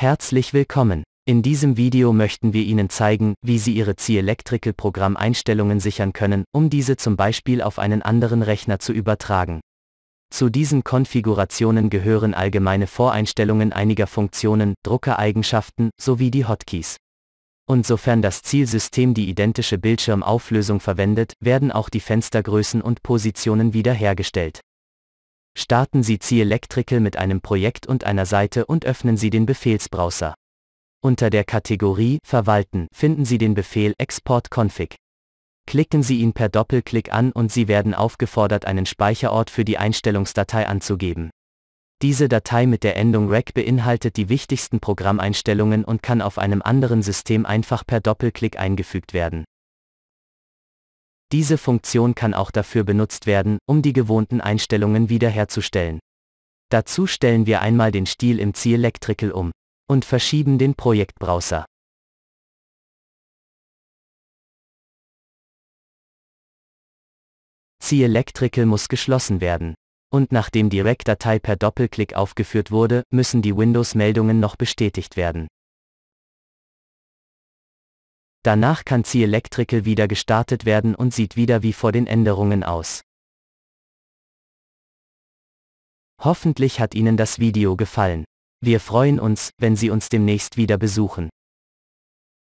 Herzlich willkommen! In diesem Video möchten wir Ihnen zeigen, wie Sie Ihre Zielectrical-Programmeinstellungen sichern können, um diese zum Beispiel auf einen anderen Rechner zu übertragen. Zu diesen Konfigurationen gehören allgemeine Voreinstellungen einiger Funktionen, Druckereigenschaften sowie die Hotkeys. Und sofern das Zielsystem die identische Bildschirmauflösung verwendet, werden auch die Fenstergrößen und Positionen wiederhergestellt. Starten Sie C Electrical mit einem Projekt und einer Seite und öffnen Sie den Befehlsbrowser. Unter der Kategorie Verwalten finden Sie den Befehl Export Config. Klicken Sie ihn per Doppelklick an und Sie werden aufgefordert, einen Speicherort für die Einstellungsdatei anzugeben. Diese Datei mit der Endung REC beinhaltet die wichtigsten Programmeinstellungen und kann auf einem anderen System einfach per Doppelklick eingefügt werden. Diese Funktion kann auch dafür benutzt werden, um die gewohnten Einstellungen wiederherzustellen. Dazu stellen wir einmal den Stil im Ziel Electrical um und verschieben den Projektbrowser. Xi Electrical muss geschlossen werden. Und nachdem die REC-Datei per Doppelklick aufgeführt wurde, müssen die Windows-Meldungen noch bestätigt werden. Danach kann Zie Electrical wieder gestartet werden und sieht wieder wie vor den Änderungen aus. Hoffentlich hat Ihnen das Video gefallen. Wir freuen uns, wenn Sie uns demnächst wieder besuchen.